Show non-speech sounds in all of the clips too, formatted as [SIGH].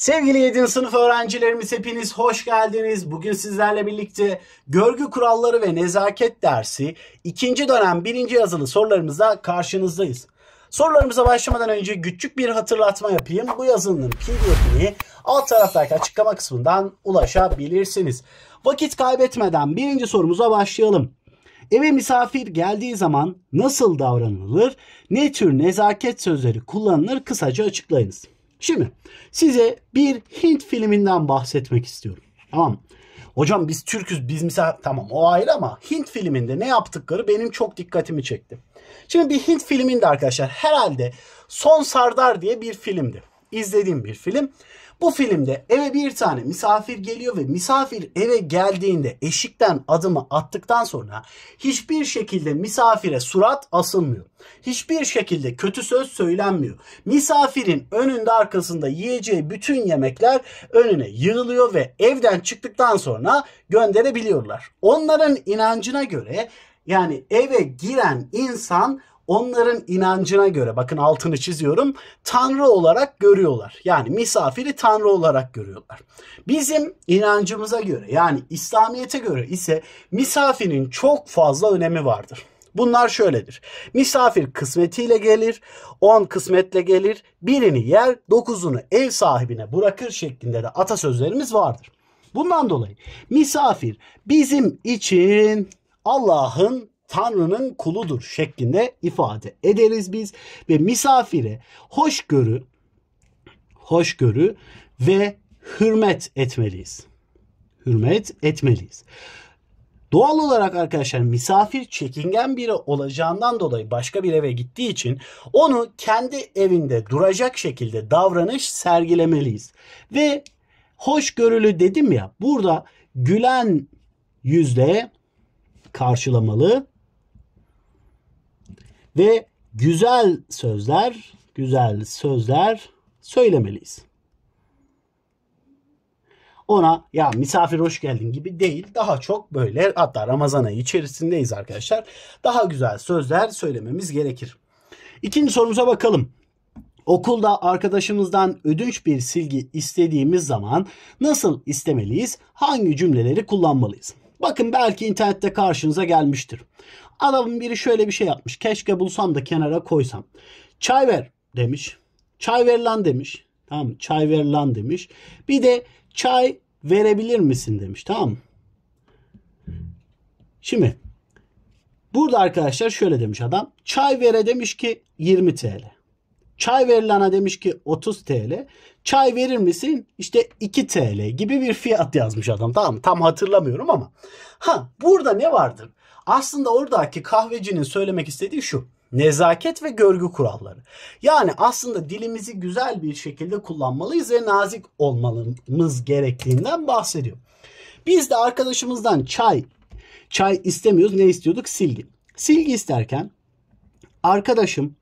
Sevgili 7. sınıf öğrencilerimiz hepiniz hoş geldiniz. Bugün sizlerle birlikte görgü kuralları ve nezaket dersi 2. dönem 1. yazılı sorularımızla karşınızdayız. Sorularımıza başlamadan önce küçük bir hatırlatma yapayım. Bu yazının pdf'ini alt taraftaki açıklama kısmından ulaşabilirsiniz. Vakit kaybetmeden birinci sorumuza başlayalım. Eve misafir geldiği zaman nasıl davranılır, ne tür nezaket sözleri kullanılır kısaca açıklayınız. Şimdi size bir Hint filminden bahsetmek istiyorum. Tamam Hocam biz Türk'üz biz misal tamam o ayrı ama Hint filminde ne yaptıkları benim çok dikkatimi çekti. Şimdi bir Hint filminde arkadaşlar herhalde Son Sardar diye bir filmdi. İzlediğim bir film. Bu filmde eve bir tane misafir geliyor ve misafir eve geldiğinde eşikten adımı attıktan sonra hiçbir şekilde misafire surat asılmıyor. Hiçbir şekilde kötü söz söylenmiyor. Misafirin önünde arkasında yiyeceği bütün yemekler önüne yığılıyor ve evden çıktıktan sonra gönderebiliyorlar. Onların inancına göre yani eve giren insan onların inancına göre bakın altını çiziyorum tanrı olarak görüyorlar. Yani misafiri tanrı olarak görüyorlar. Bizim inancımıza göre yani İslamiyete göre ise misafirin çok fazla önemi vardır. Bunlar şöyledir. Misafir kısmetiyle gelir, on kısmetle gelir, birini yer, dokuzunu ev sahibine bırakır şeklinde de atasözlerimiz vardır. Bundan dolayı misafir bizim için Allah'ın Tanrı'nın kuludur şeklinde ifade ederiz biz ve misafire hoşgörü hoşgörü ve hürmet etmeliyiz. Hürmet etmeliyiz. Doğal olarak arkadaşlar misafir çekingen biri olacağından dolayı başka bir eve gittiği için onu kendi evinde duracak şekilde davranış sergilemeliyiz. Ve hoşgörülü dedim ya burada gülen yüzle karşılamalı ve güzel sözler, güzel sözler söylemeliyiz. Ona ya misafir hoş geldin gibi değil daha çok böyle hatta Ramazan ayı içerisindeyiz arkadaşlar. Daha güzel sözler söylememiz gerekir. İkinci sorumuza bakalım. Okulda arkadaşımızdan ödünç bir silgi istediğimiz zaman nasıl istemeliyiz? Hangi cümleleri kullanmalıyız? Bakın belki internette karşınıza gelmiştir. Adamın biri şöyle bir şey yapmış. Keşke bulsam da kenara koysam. Çay ver demiş. Çay ver lan demiş. Tamam mı? Çay ver lan demiş. Bir de çay verebilir misin demiş. Tamam mı? Şimdi burada arkadaşlar şöyle demiş adam. Çay vere demiş ki 20 TL. Çay verilana demiş ki 30 TL. Çay verir misin? İşte 2 TL gibi bir fiyat yazmış adam. Tamam Tam hatırlamıyorum ama. Ha burada ne vardır? Aslında oradaki kahvecinin söylemek istediği şu. Nezaket ve görgü kuralları. Yani aslında dilimizi güzel bir şekilde kullanmalıyız ve nazik olmamız gerektiğinden bahsediyor. Biz de arkadaşımızdan çay, çay istemiyoruz. Ne istiyorduk? Silgi. Silgi isterken arkadaşım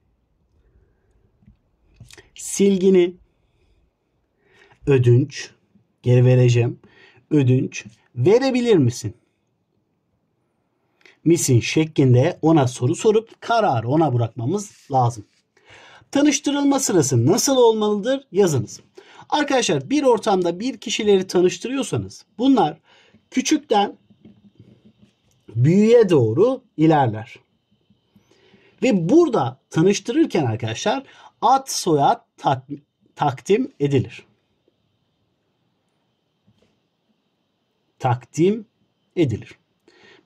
silgini ödünç geri vereceğim. Ödünç verebilir misin? misin şeklinde ona soru sorup kararı ona bırakmamız lazım. Tanıştırılma sırası nasıl olmalıdır yazınız. Arkadaşlar bir ortamda bir kişileri tanıştırıyorsanız bunlar küçükten büyüye doğru ilerler. Ve burada tanıştırırken arkadaşlar ad soyad tat, takdim edilir. Takdim edilir.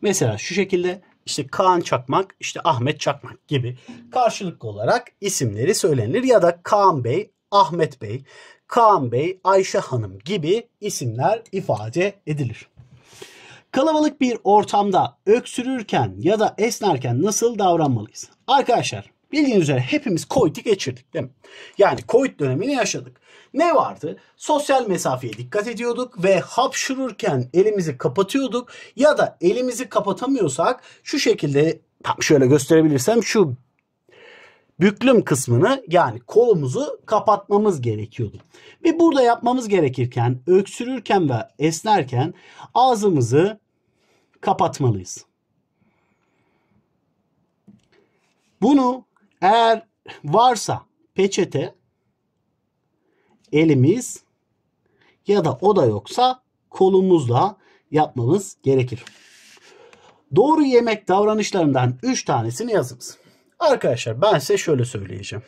Mesela şu şekilde işte Kaan Çakmak, işte Ahmet Çakmak gibi karşılıklı olarak isimleri söylenir ya da Kaan Bey, Ahmet Bey, Kaan Bey, Ayşe Hanım gibi isimler ifade edilir. Kalabalık bir ortamda öksürürken ya da esnerken nasıl davranmalıyız? Arkadaşlar Bildiğiniz üzere hepimiz COVID'i geçirdik değil mi? Yani COVID dönemini yaşadık. Ne vardı? Sosyal mesafeye dikkat ediyorduk ve hapşururken elimizi kapatıyorduk ya da elimizi kapatamıyorsak şu şekilde tam şöyle gösterebilirsem şu büklüm kısmını yani kolumuzu kapatmamız gerekiyordu. Ve burada yapmamız gerekirken öksürürken ve esnerken ağzımızı kapatmalıyız. Bunu eğer varsa peçete elimiz ya da o da yoksa kolumuzla yapmamız gerekir. Doğru yemek davranışlarından 3 tanesini yazınız. Arkadaşlar ben size şöyle söyleyeceğim.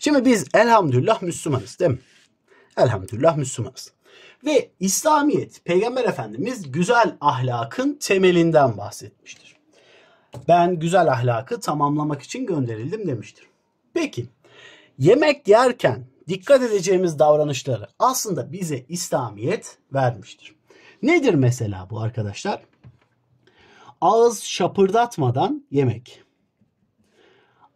Şimdi biz elhamdülillah Müslümanız değil mi? Elhamdülillah Müslümanız. Ve İslamiyet Peygamber Efendimiz güzel ahlakın temelinden bahsetmiştir ben güzel ahlakı tamamlamak için gönderildim demiştir. Peki yemek yerken dikkat edeceğimiz davranışları aslında bize İslamiyet vermiştir. Nedir mesela bu arkadaşlar? Ağız şapırdatmadan yemek.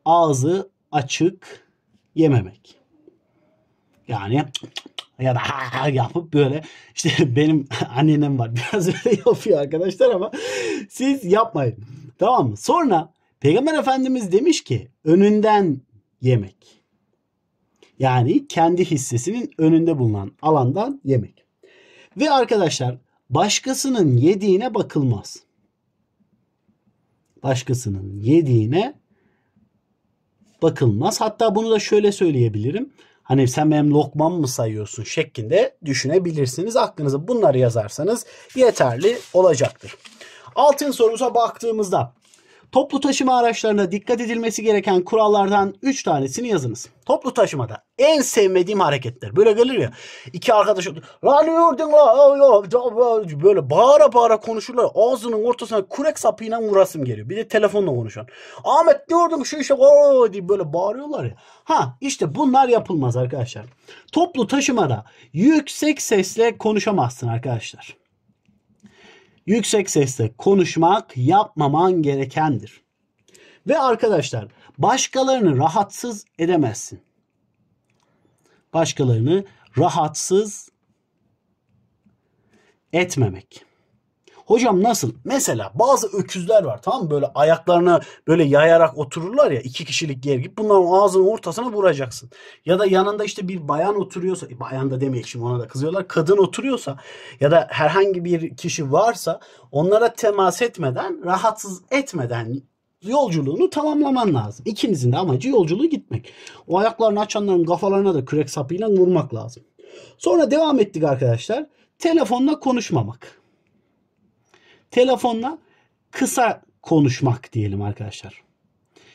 Ağzı açık yememek. Yani ya da ha ha yapıp böyle işte [LAUGHS] benim [LAUGHS] annenem var biraz [LAUGHS] öyle yapıyor arkadaşlar ama siz yapmayın. Tamam mı? Sonra Peygamber Efendimiz demiş ki önünden yemek. Yani kendi hissesinin önünde bulunan alandan yemek. Ve arkadaşlar başkasının yediğine bakılmaz. Başkasının yediğine bakılmaz. Hatta bunu da şöyle söyleyebilirim. Hani sen benim lokmam mı sayıyorsun şeklinde düşünebilirsiniz. Aklınıza bunları yazarsanız yeterli olacaktır. Altın sorumuza baktığımızda toplu taşıma araçlarında dikkat edilmesi gereken kurallardan 3 tanesini yazınız. Toplu taşımada en sevmediğim hareketler. Böyle gelir ya. İki arkadaş lan yurdun la böyle bağıra bağıra konuşurlar. Ağzının ortasına kurek sapıyla vurasım geliyor. Bir de telefonla konuşan. Ahmet ne diyordum şu işe diye böyle bağırıyorlar ya. Ha işte bunlar yapılmaz arkadaşlar. Toplu taşımada yüksek sesle konuşamazsın arkadaşlar yüksek sesle konuşmak yapmaman gerekendir. Ve arkadaşlar başkalarını rahatsız edemezsin. Başkalarını rahatsız etmemek. Hocam nasıl? Mesela bazı öküzler var tamam mı? Böyle ayaklarını böyle yayarak otururlar ya iki kişilik yer gibi. Bunların ağzının ortasına vuracaksın. Ya da yanında işte bir bayan oturuyorsa, e, bayan da demeyek şimdi ona da kızıyorlar. Kadın oturuyorsa ya da herhangi bir kişi varsa onlara temas etmeden, rahatsız etmeden yolculuğunu tamamlaman lazım. İkimizin de amacı yolculuğu gitmek. O ayaklarını açanların kafalarına da kürek sapıyla vurmak lazım. Sonra devam ettik arkadaşlar. Telefonla konuşmamak telefonla kısa konuşmak diyelim arkadaşlar.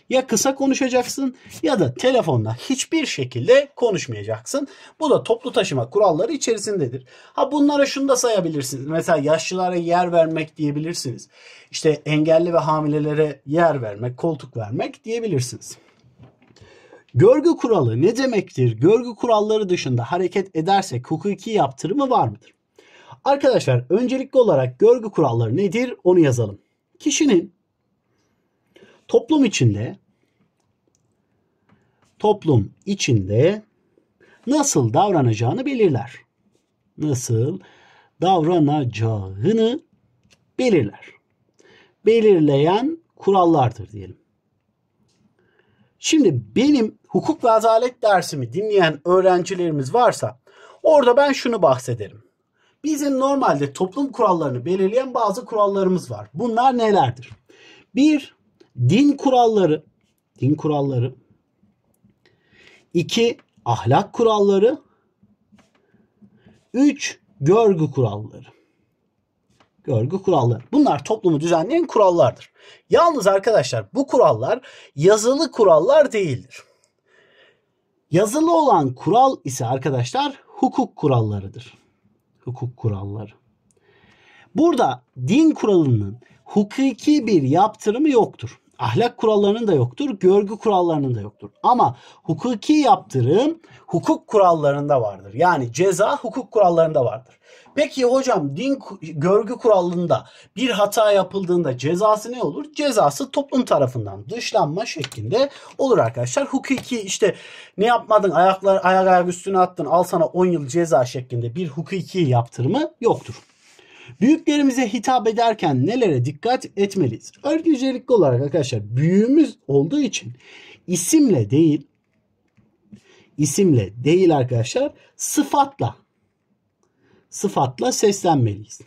Ya kısa konuşacaksın ya da telefonla hiçbir şekilde konuşmayacaksın. Bu da toplu taşıma kuralları içerisindedir. Ha bunlara şunu da sayabilirsiniz. Mesela yaşlılara yer vermek diyebilirsiniz. İşte engelli ve hamilelere yer vermek, koltuk vermek diyebilirsiniz. Görgü kuralı ne demektir? Görgü kuralları dışında hareket edersek hukuki yaptırımı var mıdır? Arkadaşlar öncelikli olarak görgü kuralları nedir onu yazalım. Kişinin toplum içinde toplum içinde nasıl davranacağını belirler. Nasıl davranacağını belirler. Belirleyen kurallardır diyelim. Şimdi benim hukuk ve adalet dersimi dinleyen öğrencilerimiz varsa orada ben şunu bahsederim. Bizim normalde toplum kurallarını belirleyen bazı kurallarımız var. Bunlar nelerdir? Bir, din kuralları. Din kuralları. İki, ahlak kuralları. Üç, görgü kuralları. Görgü kuralları. Bunlar toplumu düzenleyen kurallardır. Yalnız arkadaşlar bu kurallar yazılı kurallar değildir. Yazılı olan kural ise arkadaşlar hukuk kurallarıdır hukuk kuralları. Burada din kuralının hukuki bir yaptırımı yoktur ahlak kurallarının da yoktur, görgü kurallarının da yoktur. Ama hukuki yaptırım hukuk kurallarında vardır. Yani ceza hukuk kurallarında vardır. Peki hocam din görgü kuralında bir hata yapıldığında cezası ne olur? Cezası toplum tarafından dışlanma şeklinde olur arkadaşlar. Hukuki işte ne yapmadın ayaklar ayak ayak üstüne attın al sana 10 yıl ceza şeklinde bir hukuki yaptırımı yoktur. Büyüklerimize hitap ederken nelere dikkat etmeliyiz? Öncelikli olarak arkadaşlar büyüğümüz olduğu için isimle değil isimle değil arkadaşlar sıfatla sıfatla seslenmeliyiz.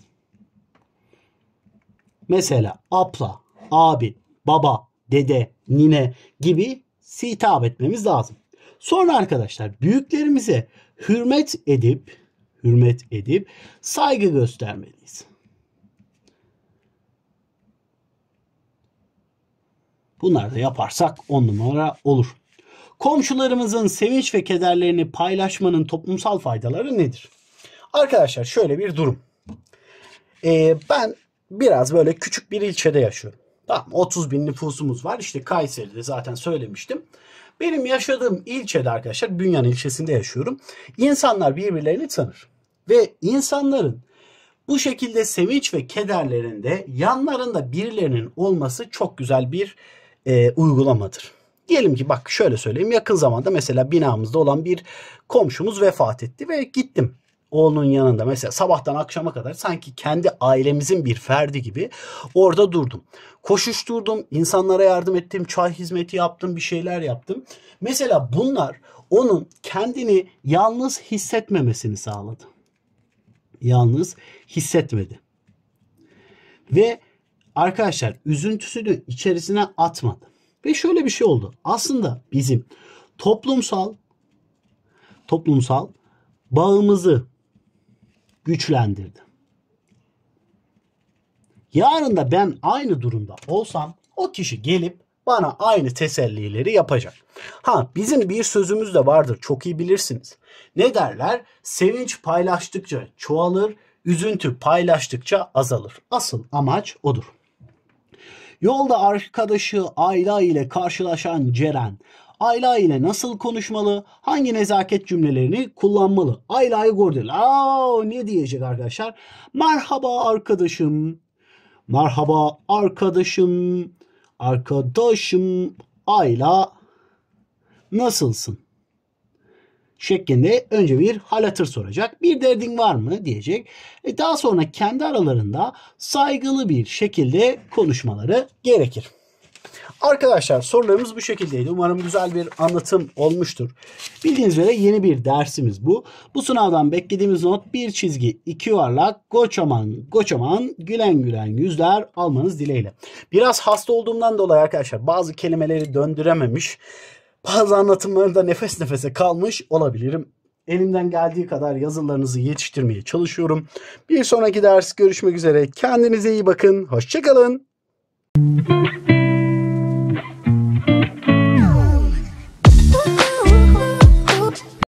Mesela abla, abi, baba, dede, nine gibi hitap etmemiz lazım. Sonra arkadaşlar büyüklerimize hürmet edip hürmet edip saygı göstermeliyiz. Bunları da yaparsak on numara olur. Komşularımızın sevinç ve kederlerini paylaşmanın toplumsal faydaları nedir? Arkadaşlar şöyle bir durum. Ee, ben biraz böyle küçük bir ilçede yaşıyorum. Tamam 30 bin nüfusumuz var. İşte Kayseri'de zaten söylemiştim. Benim yaşadığım ilçede arkadaşlar Bünyan ilçesinde yaşıyorum. İnsanlar birbirlerini tanır. Ve insanların bu şekilde sevinç ve kederlerinde yanlarında birilerinin olması çok güzel bir e, uygulamadır. Diyelim ki bak şöyle söyleyeyim yakın zamanda mesela binamızda olan bir komşumuz vefat etti ve gittim oğlunun yanında mesela sabahtan akşama kadar sanki kendi ailemizin bir ferdi gibi orada durdum. Koşuşturdum, insanlara yardım ettim, çay hizmeti yaptım, bir şeyler yaptım. Mesela bunlar onun kendini yalnız hissetmemesini sağladı yalnız hissetmedi. Ve arkadaşlar üzüntüsünü içerisine atmadı. Ve şöyle bir şey oldu. Aslında bizim toplumsal toplumsal bağımızı güçlendirdi. Yarın da ben aynı durumda olsam o kişi gelip bana aynı tesellileri yapacak. Ha bizim bir sözümüz de vardır çok iyi bilirsiniz. Ne derler? Sevinç paylaştıkça çoğalır, üzüntü paylaştıkça azalır. Asıl amaç odur. Yolda arkadaşı Ayla ile karşılaşan Ceren, Ayla ile nasıl konuşmalı, hangi nezaket cümlelerini kullanmalı? Ayla'yı gördüler. Aa ne diyecek arkadaşlar? Merhaba arkadaşım. Merhaba arkadaşım arkadaşım Ayla nasılsın? şeklinde önce bir hal hatır soracak. Bir derdin var mı diyecek. E daha sonra kendi aralarında saygılı bir şekilde konuşmaları gerekir. Arkadaşlar sorularımız bu şekildeydi. Umarım güzel bir anlatım olmuştur. Bildiğiniz üzere yeni bir dersimiz bu. Bu sınavdan beklediğimiz not bir çizgi, iki yuvarlak, goçaman, goçaman, gülen gülen yüzler almanız dileğiyle. Biraz hasta olduğumdan dolayı arkadaşlar bazı kelimeleri döndürememiş. Bazı anlatımlarında nefes nefese kalmış olabilirim. Elimden geldiği kadar yazılarınızı yetiştirmeye çalışıyorum. Bir sonraki ders görüşmek üzere. Kendinize iyi bakın. Hoşçakalın.